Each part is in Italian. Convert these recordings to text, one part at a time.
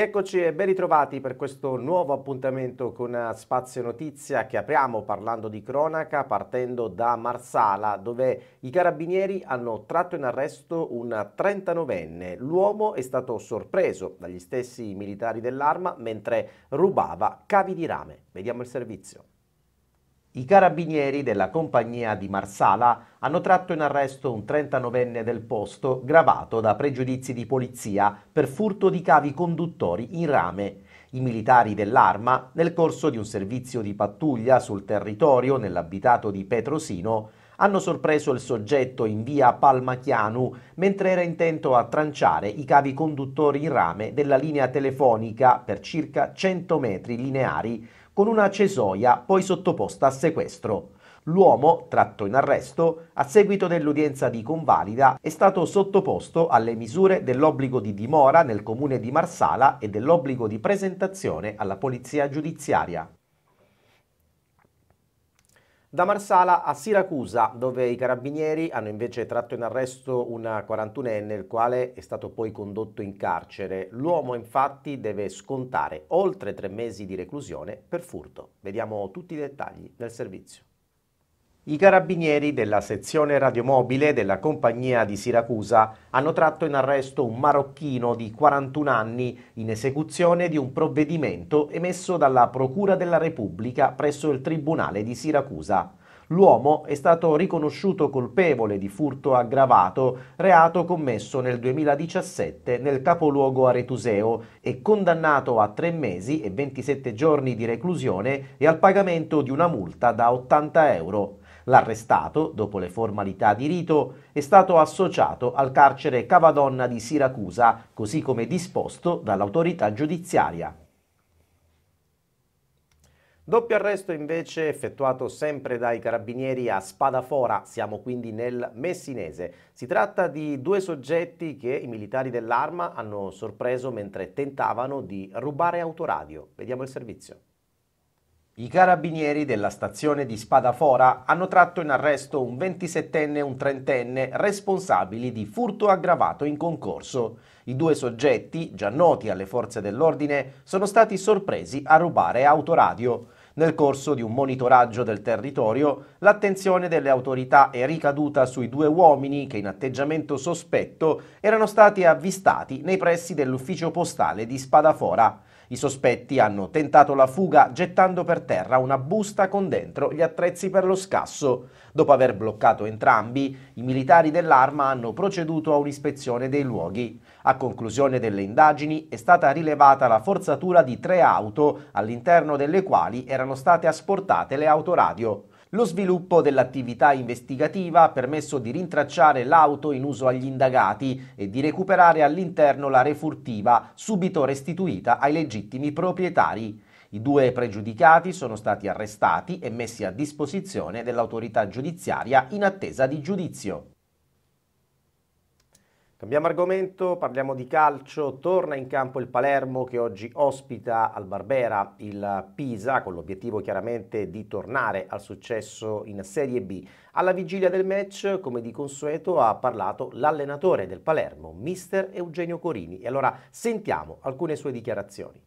Rieccoci e ben ritrovati per questo nuovo appuntamento con eh, Spazio Notizia che apriamo parlando di cronaca partendo da Marsala dove i carabinieri hanno tratto in arresto un 39enne. L'uomo è stato sorpreso dagli stessi militari dell'arma mentre rubava cavi di rame. Vediamo il servizio. I carabinieri della compagnia di Marsala hanno tratto in arresto un 39enne del posto gravato da pregiudizi di polizia per furto di cavi conduttori in rame. I militari dell'Arma, nel corso di un servizio di pattuglia sul territorio nell'abitato di Petrosino, hanno sorpreso il soggetto in via Palmachianu mentre era intento a tranciare i cavi conduttori in rame della linea telefonica per circa 100 metri lineari con una cesoia poi sottoposta a sequestro. L'uomo, tratto in arresto, a seguito dell'udienza di convalida, è stato sottoposto alle misure dell'obbligo di dimora nel comune di Marsala e dell'obbligo di presentazione alla polizia giudiziaria. Da Marsala a Siracusa, dove i carabinieri hanno invece tratto in arresto una 41enne, il quale è stato poi condotto in carcere. L'uomo infatti deve scontare oltre tre mesi di reclusione per furto. Vediamo tutti i dettagli del servizio. I carabinieri della sezione radiomobile della compagnia di Siracusa hanno tratto in arresto un marocchino di 41 anni in esecuzione di un provvedimento emesso dalla Procura della Repubblica presso il Tribunale di Siracusa. L'uomo è stato riconosciuto colpevole di furto aggravato, reato commesso nel 2017 nel capoluogo aretuseo e condannato a tre mesi e 27 giorni di reclusione e al pagamento di una multa da 80 euro. L'arrestato, dopo le formalità di rito, è stato associato al carcere Cavadonna di Siracusa, così come disposto dall'autorità giudiziaria. Doppio arresto invece effettuato sempre dai carabinieri a Spadafora, siamo quindi nel Messinese. Si tratta di due soggetti che i militari dell'arma hanno sorpreso mentre tentavano di rubare autoradio. Vediamo il servizio. I carabinieri della stazione di Spadafora hanno tratto in arresto un 27enne e un 30enne responsabili di furto aggravato in concorso. I due soggetti, già noti alle forze dell'ordine, sono stati sorpresi a rubare autoradio. Nel corso di un monitoraggio del territorio, l'attenzione delle autorità è ricaduta sui due uomini che in atteggiamento sospetto erano stati avvistati nei pressi dell'ufficio postale di Spadafora. I sospetti hanno tentato la fuga gettando per terra una busta con dentro gli attrezzi per lo scasso. Dopo aver bloccato entrambi, i militari dell'arma hanno proceduto a un'ispezione dei luoghi. A conclusione delle indagini è stata rilevata la forzatura di tre auto all'interno delle quali erano state asportate le autoradio. Lo sviluppo dell'attività investigativa ha permesso di rintracciare l'auto in uso agli indagati e di recuperare all'interno la refurtiva, subito restituita ai legittimi proprietari. I due pregiudicati sono stati arrestati e messi a disposizione dell'autorità giudiziaria in attesa di giudizio. Cambiamo argomento, parliamo di calcio, torna in campo il Palermo che oggi ospita al Barbera il Pisa con l'obiettivo chiaramente di tornare al successo in Serie B. Alla vigilia del match, come di consueto, ha parlato l'allenatore del Palermo, mister Eugenio Corini. E allora sentiamo alcune sue dichiarazioni.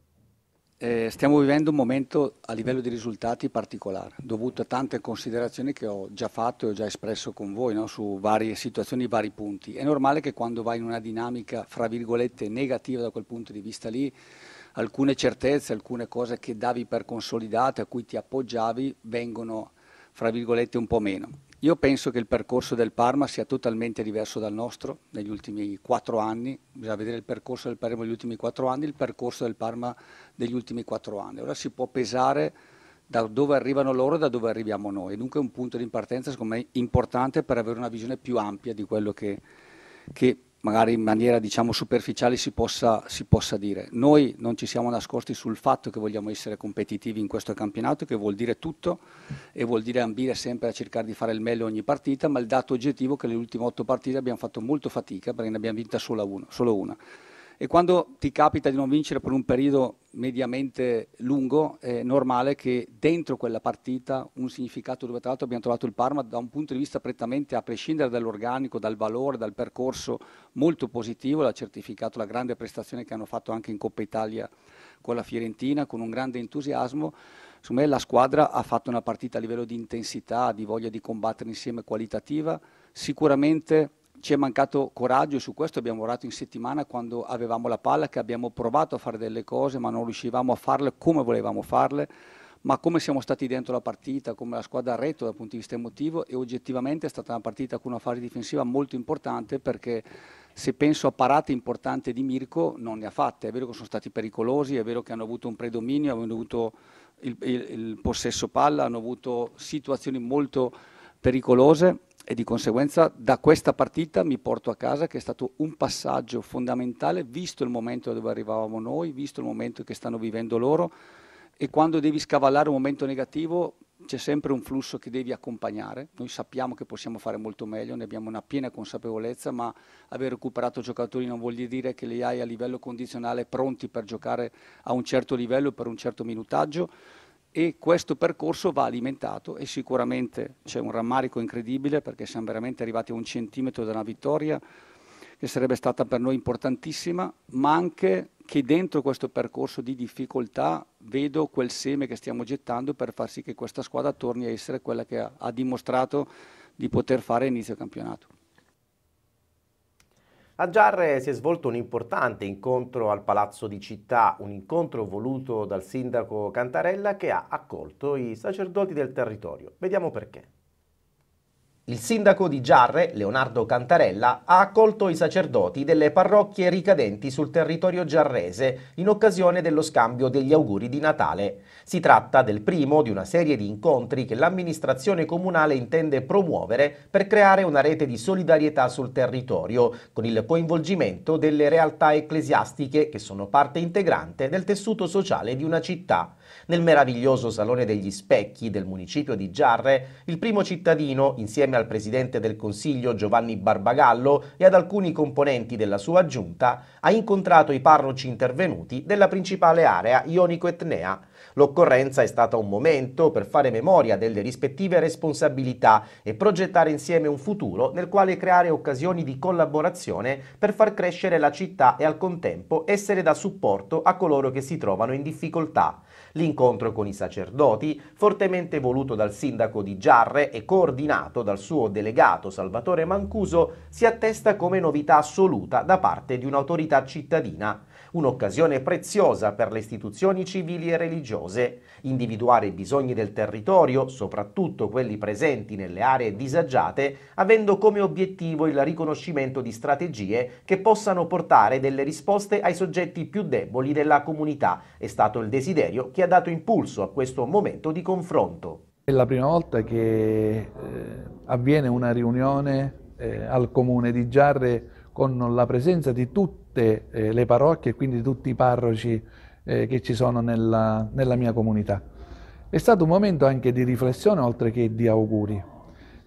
Eh, stiamo vivendo un momento a livello di risultati particolare, dovuto a tante considerazioni che ho già fatto e ho già espresso con voi no? su varie situazioni, vari punti. È normale che quando vai in una dinamica, fra virgolette, negativa da quel punto di vista lì, alcune certezze, alcune cose che davi per consolidate, a cui ti appoggiavi, vengono, fra virgolette, un po' meno. Io penso che il percorso del Parma sia totalmente diverso dal nostro negli ultimi quattro anni. Bisogna vedere il percorso del Parma negli ultimi quattro anni, il percorso del Parma degli ultimi quattro anni. Ora si può pesare da dove arrivano loro e da dove arriviamo noi. Dunque è un punto di partenza, secondo me, importante per avere una visione più ampia di quello che, che magari in maniera diciamo, superficiale si possa, si possa, dire. Noi non ci siamo nascosti sul fatto che vogliamo essere competitivi in questo campionato, che vuol dire tutto e vuol dire ambire sempre a cercare di fare il meglio ogni partita, ma il dato oggettivo è che le ultime otto partite abbiamo fatto molto fatica perché ne abbiamo vinta solo una. Solo una e quando ti capita di non vincere per un periodo mediamente lungo è normale che dentro quella partita un significato dove tra l'altro abbiamo trovato il Parma da un punto di vista prettamente a prescindere dall'organico, dal valore, dal percorso molto positivo, l'ha certificato la grande prestazione che hanno fatto anche in Coppa Italia con la Fiorentina con un grande entusiasmo. Su me la squadra ha fatto una partita a livello di intensità, di voglia di combattere insieme qualitativa, sicuramente ci è mancato coraggio, su questo abbiamo lavorato in settimana quando avevamo la palla, che abbiamo provato a fare delle cose ma non riuscivamo a farle come volevamo farle, ma come siamo stati dentro la partita, come la squadra ha retto dal punto di vista emotivo e oggettivamente è stata una partita con una fase difensiva molto importante perché se penso a parate importanti di Mirko non ne ha fatte, è vero che sono stati pericolosi, è vero che hanno avuto un predominio, hanno avuto il, il, il possesso palla, hanno avuto situazioni molto pericolose, e di conseguenza da questa partita mi porto a casa che è stato un passaggio fondamentale visto il momento dove arrivavamo noi, visto il momento che stanno vivendo loro e quando devi scavallare un momento negativo c'è sempre un flusso che devi accompagnare, noi sappiamo che possiamo fare molto meglio, ne abbiamo una piena consapevolezza, ma aver recuperato giocatori non vuol dire che li hai a livello condizionale pronti per giocare a un certo livello, per un certo minutaggio e questo percorso va alimentato e sicuramente c'è un rammarico incredibile perché siamo veramente arrivati a un centimetro da una vittoria che sarebbe stata per noi importantissima, ma anche che dentro questo percorso di difficoltà vedo quel seme che stiamo gettando per far sì che questa squadra torni a essere quella che ha, dimostrato di poter fare inizio campionato. A Giarre si è svolto un importante incontro al Palazzo di Città, un incontro voluto dal sindaco Cantarella che ha accolto i sacerdoti del territorio. Vediamo perché. Il sindaco di Giarre, Leonardo Cantarella, ha accolto i sacerdoti delle parrocchie ricadenti sul territorio giarrese in occasione dello scambio degli auguri di Natale. Si tratta del primo di una serie di incontri che l'amministrazione comunale intende promuovere per creare una rete di solidarietà sul territorio, con il coinvolgimento delle realtà ecclesiastiche che sono parte integrante del tessuto sociale di una città. Nel meraviglioso Salone degli Specchi del municipio di Giarre, il primo cittadino, insieme al presidente del Consiglio Giovanni Barbagallo e ad alcuni componenti della sua giunta, ha incontrato i parroci intervenuti della principale area ionico-etnea. L'occorrenza è stata un momento per fare memoria delle rispettive responsabilità e progettare insieme un futuro nel quale creare occasioni di collaborazione per far crescere la città e al contempo essere da supporto a coloro che si trovano in difficoltà. L'incontro con i sacerdoti, fortemente voluto dal sindaco di Giarre e coordinato dal suo delegato Salvatore Mancuso, si attesta come novità assoluta da parte di un'autorità cittadina, un'occasione preziosa per le istituzioni civili e religiose, individuare i bisogni del territorio, soprattutto quelli presenti nelle aree disagiate, avendo come obiettivo il riconoscimento di strategie che possano portare delle risposte ai soggetti più deboli della comunità, è stato il desiderio che ha dato impulso a questo momento di confronto. È la prima volta che eh, avviene una riunione eh, al comune di Giarre con la presenza di tutte eh, le parrocchie e quindi di tutti i parroci eh, che ci sono nella, nella mia comunità. È stato un momento anche di riflessione oltre che di auguri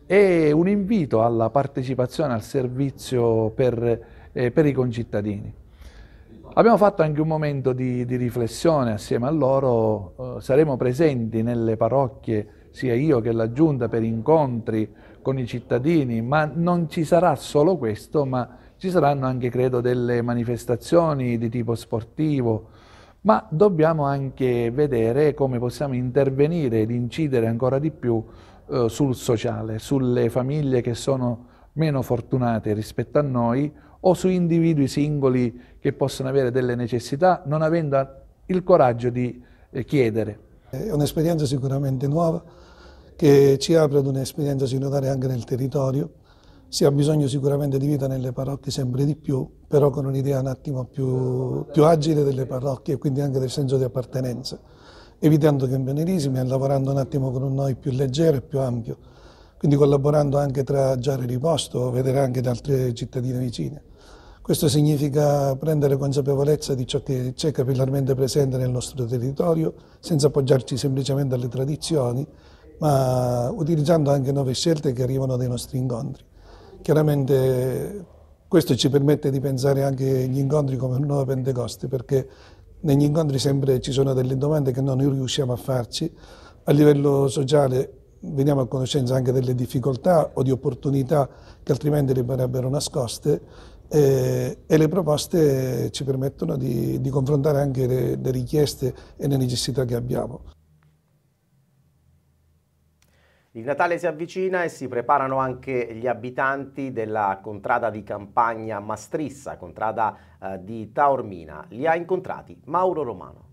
e un invito alla partecipazione al servizio per, eh, per i concittadini. Abbiamo fatto anche un momento di, di riflessione assieme a loro, eh, saremo presenti nelle parrocchie sia io che la Giunta per incontri con i cittadini, ma non ci sarà solo questo, ma ci saranno anche credo delle manifestazioni di tipo sportivo, ma dobbiamo anche vedere come possiamo intervenire ed incidere ancora di più eh, sul sociale, sulle famiglie che sono meno fortunate rispetto a noi, o su individui singoli che possono avere delle necessità, non avendo il coraggio di eh, chiedere. È un'esperienza sicuramente nuova che ci apre ad un'esperienza sinodale anche nel territorio. Si ha bisogno sicuramente di vita nelle parrocchie sempre di più, però con un'idea un attimo più, più agile delle parrocchie e quindi anche del senso di appartenenza, evitando campionerismi e lavorando un attimo con un noi più leggero e più ampio, quindi collaborando anche tra Giare Riposto, vedere anche da altre cittadine vicine. Questo significa prendere consapevolezza di ciò che c'è capillarmente presente nel nostro territorio, senza appoggiarci semplicemente alle tradizioni, ma utilizzando anche nuove scelte che arrivano dai nostri incontri. Chiaramente questo ci permette di pensare anche agli incontri come un nuovo Pentecoste, perché negli incontri sempre ci sono delle domande che non riusciamo a farci. A livello sociale veniamo a conoscenza anche delle difficoltà o di opportunità che altrimenti rimarrebbero nascoste e, eh, e le proposte ci permettono di, di confrontare anche le, le richieste e le necessità che abbiamo. Il Natale si avvicina e si preparano anche gli abitanti della contrada di campagna Mastrissa, contrada eh, di Taormina. Li ha incontrati Mauro Romano.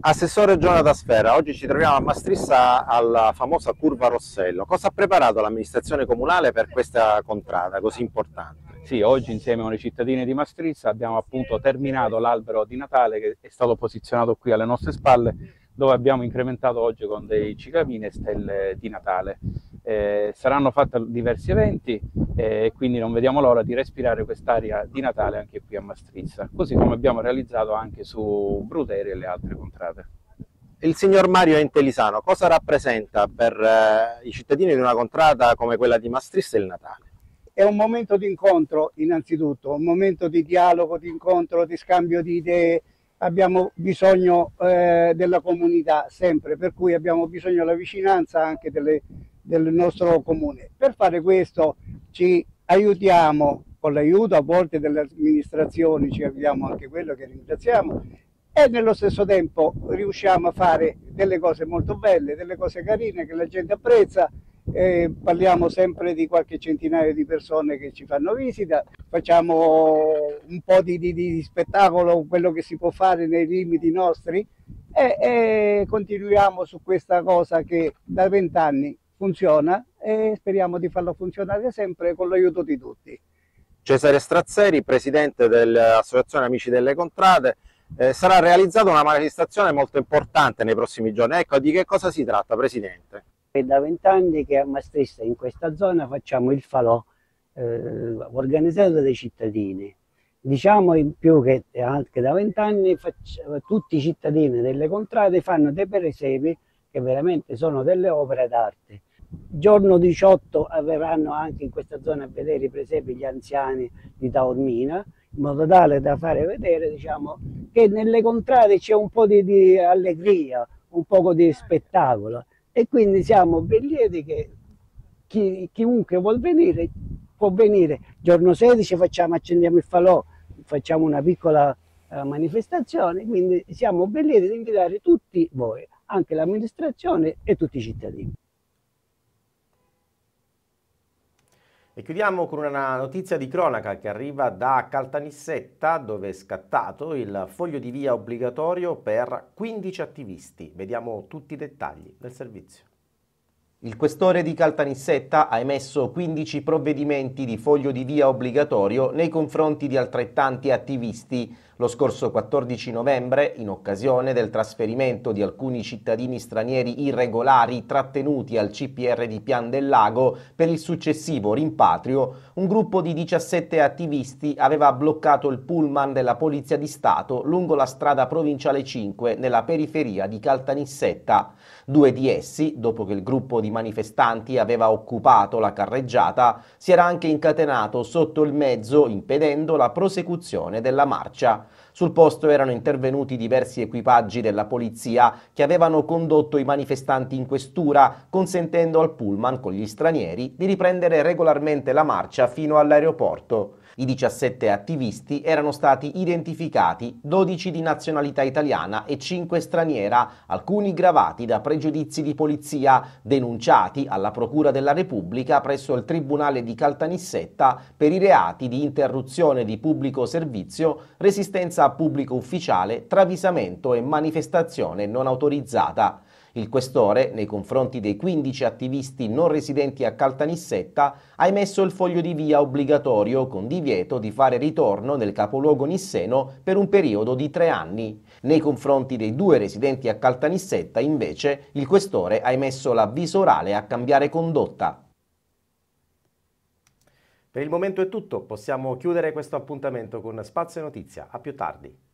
Assessore Jonathan Sfera, oggi ci troviamo a Mastrissa alla famosa curva Rossello. Cosa ha preparato l'amministrazione comunale per questa contrada così importante? Sì, oggi insieme a le cittadine di Mastrizza abbiamo appunto terminato l'albero di Natale che è stato posizionato qui alle nostre spalle dove abbiamo incrementato oggi con dei ciclamini stelle di Natale. Eh, saranno fatti diversi eventi eh, e eh, quindi non vediamo l'ora di respirare quest'aria di Natale anche qui a Mastrizza, così come abbiamo realizzato anche su Bruteri e le altre contrate. Il signor Mario Entelisano cosa rappresenta per eh, i cittadini di una contrata come quella di Mastrizza il Natale? è un momento di incontro innanzitutto, un momento di dialogo, di incontro, di scambio di idee, abbiamo bisogno eh, della comunità sempre, per cui abbiamo bisogno della vicinanza anche delle, del nostro comune. Per fare questo ci aiutiamo con l'aiuto a volte delle amministrazioni, ci abbiamo anche quello che ringraziamo e nello stesso tempo riusciamo a fare delle cose molto belle, delle cose carine che la gente apprezza eh, parliamo sempre di qualche centinaio di persone che ci fanno visita, facciamo un po' di, di, di spettacolo, quello che si può fare nei limiti nostri e, e continuiamo su questa cosa che da vent'anni funziona e speriamo di farla funzionare sempre con l'aiuto di tutti. Cesare Strazzeri, presidente dell'Associazione Amici delle Contrade, eh, sarà realizzata una manifestazione molto importante nei prossimi giorni. Ecco, di che cosa si tratta, Presidente? È da vent'anni che a Mastrista, in questa zona, facciamo il falò eh, organizzato dai cittadini. Diciamo in più che anche da vent'anni tutti i cittadini delle contrade fanno dei peresepi che veramente sono delle opere d'arte. Giorno 18 verranno anche in questa zona a vedere i presepi gli anziani di Taormina, in modo tale da fare vedere diciamo, che nelle contrade c'è un po' di, di, allegria, un po' di spettacolo. E quindi siamo ben lieti che chi, chiunque vuol venire può venire. Giorno 16 facciamo, accendiamo il falò, facciamo una piccola eh, manifestazione, quindi siamo ben lieti di invitare tutti voi, anche l'amministrazione e tutti i cittadini. E chiudiamo con una notizia di cronaca che arriva da Caltanissetta dove è scattato il foglio di via obbligatorio per 15 attivisti. Vediamo tutti i dettagli del servizio. Il questore di Caltanissetta ha emesso 15 provvedimenti di foglio di via obbligatorio nei confronti di altrettanti attivisti lo scorso 14 novembre, in occasione del trasferimento di alcuni cittadini stranieri irregolari trattenuti al CPR di Pian del Lago per il successivo rimpatrio, un gruppo di 17 attivisti aveva bloccato il pullman della Polizia di Stato lungo la strada provinciale 5 nella periferia di Caltanissetta. Due di essi, dopo che il gruppo di manifestanti aveva occupato la carreggiata, si era anche incatenato sotto il mezzo impedendo la prosecuzione della marcia. Sul posto erano intervenuti diversi equipaggi della polizia che avevano condotto i manifestanti in questura, consentendo al pullman con gli stranieri di riprendere regolarmente la marcia fino all'aeroporto. I 17 attivisti erano stati identificati, 12 di nazionalità italiana e 5 straniera, alcuni gravati da pregiudizi di polizia denunciati alla Procura della Repubblica presso il Tribunale di Caltanissetta per i reati di interruzione di pubblico servizio, resistenza a pubblico ufficiale, travisamento e manifestazione non autorizzata. Il questore, nei confronti dei 15 attivisti non residenti a Caltanissetta, ha emesso il foglio di via obbligatorio con divieto di fare ritorno nel capoluogo nisseno per un periodo di tre anni. Nei confronti dei due residenti a Caltanissetta, invece, il questore ha emesso l'avviso orale a cambiare condotta. Per il momento è tutto, possiamo chiudere questo appuntamento con Spazio e Notizia. A più tardi.